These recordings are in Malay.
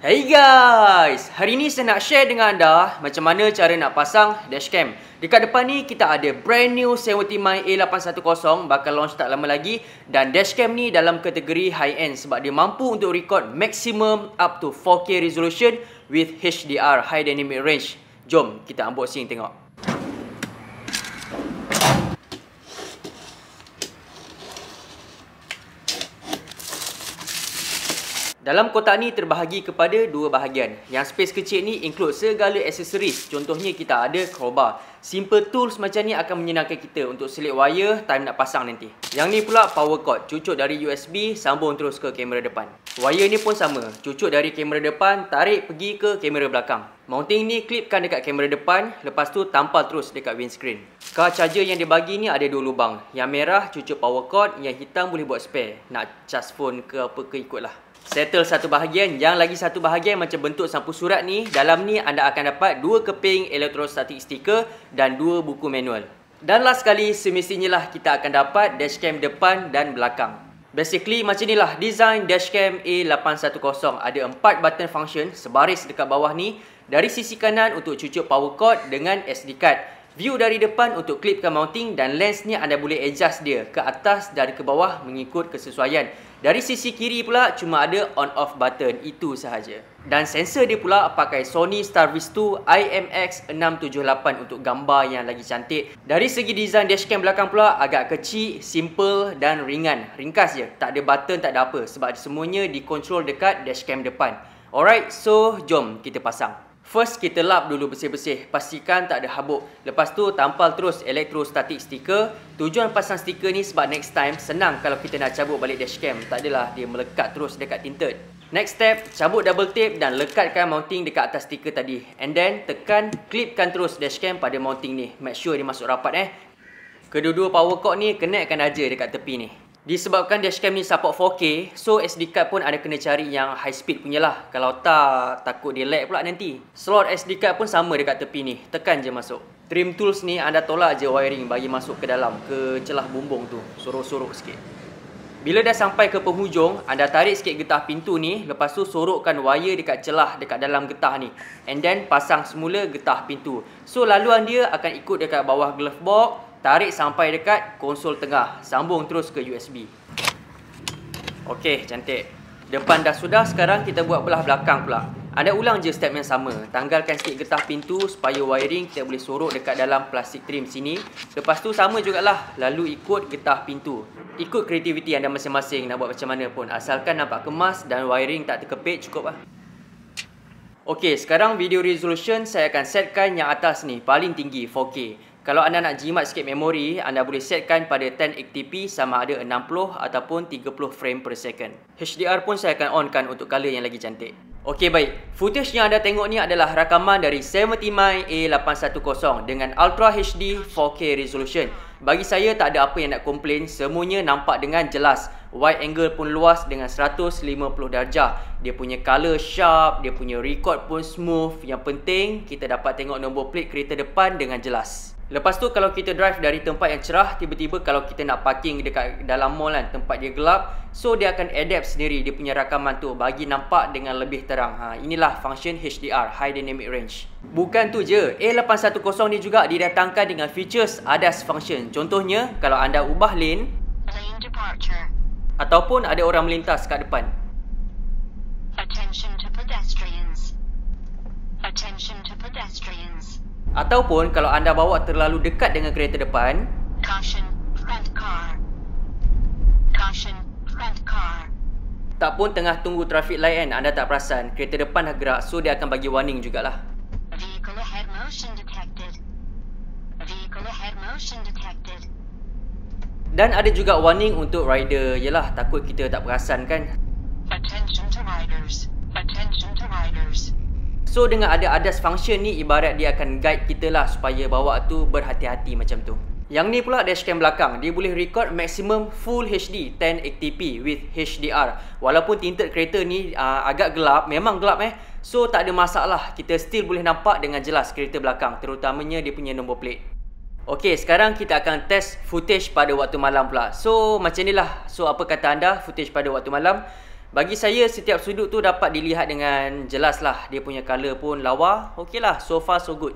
Hey guys, hari ni saya nak share dengan anda macam mana cara nak pasang dashcam. Dekat depan ni kita ada brand new 70 A810 bakal launch tak lama lagi dan dashcam ni dalam kategori high end sebab dia mampu untuk record maximum up to 4K resolution with HDR high dynamic range. Jom kita unboxing tengok. Dalam kotak ni terbahagi kepada dua bahagian. Yang space kecil ni include segala accessories. Contohnya kita ada crowbar. Simple tools macam ni akan menyenangkan kita untuk selit wire time nak pasang nanti. Yang ni pula power cord. Cucuk dari USB sambung terus ke kamera depan. Wire ni pun sama. Cucuk dari kamera depan tarik pergi ke kamera belakang. Mounting ni klipkan dekat kamera depan lepas tu tampal terus dekat windscreen. Car charger yang dia bagi ni ada dua lubang. Yang merah cucuk power cord, yang hitam boleh buat spare. Nak charge phone ke apa ke ikutlah. Settle satu bahagian Yang lagi satu bahagian macam bentuk sampul surat ni Dalam ni anda akan dapat dua keping elektrostatik stiker Dan dua buku manual Dan last sekali semestinya lah kita akan dapat dashcam depan dan belakang Basically macam ni lah design dashcam A810 Ada empat button function sebaris dekat bawah ni Dari sisi kanan untuk cucuk power cord dengan SD card View dari depan untuk klipkan mounting dan lens ni anda boleh adjust dia ke atas dan ke bawah mengikut kesesuaian. Dari sisi kiri pula cuma ada on off button. Itu sahaja. Dan sensor dia pula pakai Sony Starvis 2 IMX678 untuk gambar yang lagi cantik. Dari segi design dashcam belakang pula agak kecil, simple dan ringan. Ringkas je. Tak ada button, tak ada apa. Sebab semuanya dikontrol dekat dashcam depan. Alright, so jom kita pasang. First kita lap dulu bersih-bersih, pastikan tak ada habuk. Lepas tu tampal terus elektrostatik stiker. Tujuan pasang stiker ni sebab next time senang kalau kita nak cabut balik dashcam. Tak adalah dia melekat terus dekat tinted. Next step, cabut double tape dan lekatkan mounting dekat atas stiker tadi. And then tekan clipkan terus dashcam pada mounting ni. Make sure dia masuk rapat eh. Kedua-dua power cord ni kenaikan aja dekat tepi ni. Disebabkan dashcam ni support 4K So SD card pun ada kena cari yang high speed punya lah Kalau tak, takut dia lag pula nanti Slot SD card pun sama dekat tepi ni Tekan je masuk Trim tools ni anda tolak je wiring bagi masuk ke dalam Ke celah bumbung tu Sorok-sorok sikit Bila dah sampai ke penghujung Anda tarik sikit getah pintu ni Lepas tu sorokkan wire dekat celah dekat dalam getah ni And then pasang semula getah pintu So laluan dia akan ikut dekat bawah glove box Tarik sampai dekat konsol tengah. Sambung terus ke USB. Okey, cantik. Depan dah sudah, sekarang kita buat belah belakang pula. Anda ulang je step yang sama. Tanggalkan sikit getah pintu supaya wiring kita boleh sorok dekat dalam plastik trim sini. Lepas tu sama jugalah. Lalu ikut getah pintu. Ikut kreativiti anda masing-masing nak buat macam mana pun. Asalkan nampak kemas dan wiring tak terkepit cukup lah. Okey, sekarang video resolution saya akan setkan yang atas ni. Paling tinggi 4K. Kalau anda nak jimat sikit memori, anda boleh setkan pada 1080p sama ada 60 ataupun 30 frame per second. HDR pun saya akan onkan untuk color yang lagi cantik. Okey baik, footage yang anda tengok ni adalah rakaman dari 70mm A810 dengan Ultra HD 4K resolution. Bagi saya tak ada apa yang nak komplain, semuanya nampak dengan jelas. Wide angle pun luas dengan 150 darjah. Dia punya color sharp, dia punya record pun smooth. Yang penting kita dapat tengok nombor plate kereta depan dengan jelas. Lepas tu kalau kita drive dari tempat yang cerah Tiba-tiba kalau kita nak parking dekat dalam mall kan Tempat dia gelap So dia akan adapt sendiri dia punya rakaman tu Bagi nampak dengan lebih terang ha, Inilah function HDR High Dynamic Range Bukan tu je A810 ni juga didatangkan dengan features ADAS function Contohnya kalau anda ubah lane Lane departure Ataupun ada orang melintas kat depan Ataupun kalau anda bawa terlalu dekat dengan kereta depan Caution, front car. Caution, front car. Tak pun tengah tunggu trafik lain, kan anda tak perasan Kereta depan dah gerak so dia akan bagi warning jugalah Vehicle ahead motion detected Vehicle ahead motion detected dan ada juga warning untuk rider Yelah takut kita tak perasan kan So dengan ada ADAS function ni ibarat dia akan guide kita lah supaya bawa tu berhati-hati macam tu. Yang ni pula dashcam belakang, dia boleh record maximum full HD 1080p with HDR. Walaupun tinted kereta ni uh, agak gelap, memang gelap eh. So tak ada masalah, kita still boleh nampak dengan jelas kereta belakang terutamanya dia punya nombor plate. Ok sekarang kita akan test footage pada waktu malam pula So macam inilah So apa kata anda footage pada waktu malam bagi saya setiap sudut tu dapat dilihat dengan jelas lah Dia punya colour pun lawa Okey lah so far so good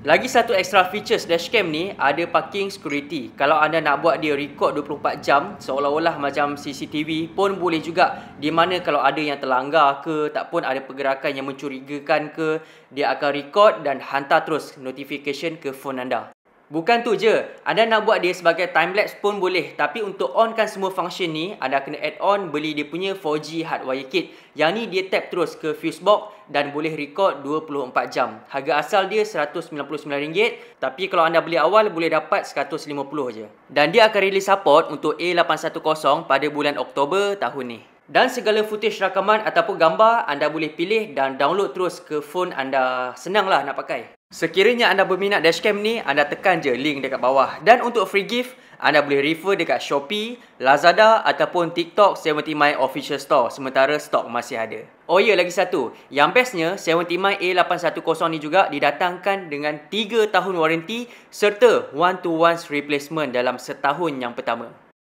Lagi satu extra features dashcam ni ada parking security. Kalau anda nak buat dia record 24 jam seolah-olah macam CCTV pun boleh juga. Di mana kalau ada yang terlanggar ke tak pun ada pergerakan yang mencurigakan ke dia akan record dan hantar terus notification ke phone anda. Bukan tu je, anda nak buat dia sebagai timelapse pun boleh Tapi untuk onkan semua function ni, anda kena add on beli dia punya 4G hardwire kit Yang ni dia tap terus ke fuse box dan boleh record 24 jam Harga asal dia RM199 Tapi kalau anda beli awal, boleh dapat RM150 je Dan dia akan release support untuk A810 pada bulan Oktober tahun ni dan segala footage rakaman ataupun gambar anda boleh pilih dan download terus ke phone anda. Senanglah nak pakai. Sekiranya anda berminat dashcam ni, anda tekan je link dekat bawah. Dan untuk free gift, anda boleh refer dekat Shopee, Lazada ataupun TikTok 70my official store sementara stok masih ada. Oh ya, yeah, lagi satu. Yang bestnya, 70my A810 ni juga didatangkan dengan 3 tahun waranti serta 1-to-1 replacement dalam setahun yang pertama.